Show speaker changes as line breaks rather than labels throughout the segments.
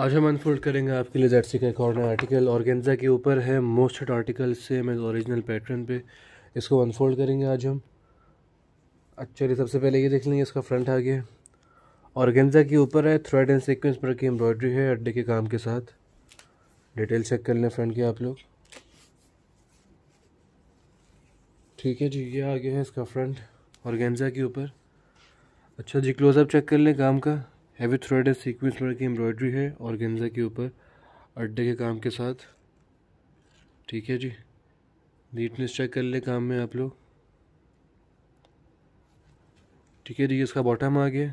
आज हम अनफोल्ड करेंगे आपके लिए जेटसी का एक और नया आर्टिकल ऑर्गेंजा के ऊपर है मोस्ट हिट आर्टिकल से मैं ओरिजिनल पैटर्न पे इसको अनफोल्ड करेंगे आज हम अच्छा चलिए सबसे पहले ये देख लेंगे इसका फ्रंट आ गया ऑर्गेन्जा के ऊपर है थ्रेड एंड सीक्वेंस पर की एम्ब्रॉयडरी है अड्डे के काम के साथ डिटेल चेक कर लें फ्रंट के आप लोग ठीक है जी ये आ गया है इसका फ्रंट ऑर्गेंजा के ऊपर अच्छा जी क्लोजअप चेक कर लें काम का हैवी थ्रेड सीक्वेंस वर्क की एम्ब्रॉयडरी है और गेंजा के ऊपर अड्डे के काम के साथ ठीक है जी नीटनेस चेक कर ले काम में आप लोग ठीक है जी इसका बॉटम आ गया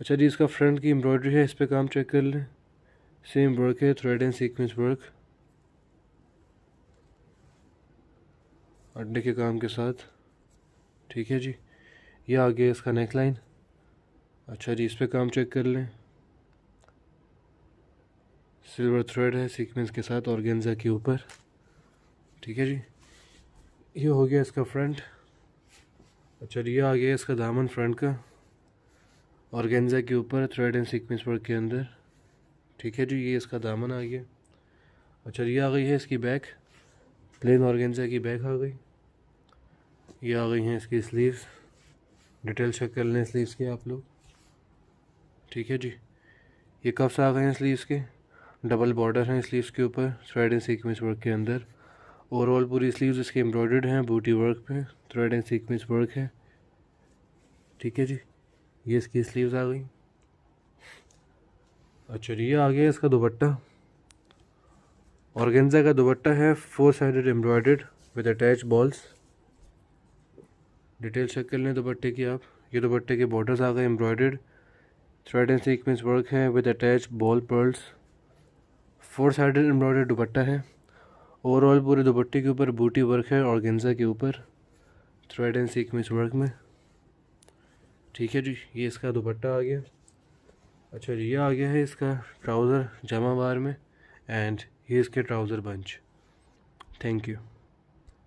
अच्छा जी इसका फ्रंट की एम्ब्रॉयडरी है इस पर काम चेक कर लें सेम वर्क है थ्रेड एंड सीक्वेंस वर्क अड्डे के काम के साथ ठीक है जी ये आ गया इसका नेक लाइन अच्छा जी इस पर काम चेक कर लें सिल्वर थ्रेड है सीक्वेंस के साथ और के ऊपर ठीक है जी ये हो गया इसका फ्रंट अच्छा ये आ गया इसका दामन फ्रंट का और के ऊपर थ्रेड एंड सीक्वेंस वर्क के अंदर ठीक है जी ये इसका दामन आ गया अच्छा ये आ गई है इसकी बैक प्लेन और की बैक आ गई ये आ गई हैं इसकी स्लीव्स डिटेल चेक कर लें स्लीव्स की आप लोग ठीक है जी ये कप्स आ गए हैं स्लीव्स के डबल बॉर्डर हैं स्लीव्स के ऊपर थ्रेड एंड सीक्वेंस वर्क के अंदर ओवरऑल पूरी स्लीव्स इसके एम्ब्रॉयडर्ड हैं बूटी वर्क पे थ्रेड एंड सीक्वेंस वर्क है ठीक है जी ये इसकी स्लीव्स आ गई अच्छा ये आ गया इसका दुपट्टा ऑर्गेन्जा का दुपट्टा है four sided embroidered with attach balls detail check कर लें दुपट्टे की आप ये दुपट्टे के बॉर्डर्स आ गए embroidered thread and sequence work है with attach ball pearls four side embroidered dupatta है ओवरऑल पूरे दुपट्टे के ऊपर बूटी वर्क है और गेंजा के ऊपर थ्रेड एंड सीक्वेंस वर्क में ठीक है जी ये इसका दुपट्टा आ गया अच्छा ये आ गया है इसका ट्राउज़र जमा बार में एंड ये इसके ट्राउज़र बंच थैंक यू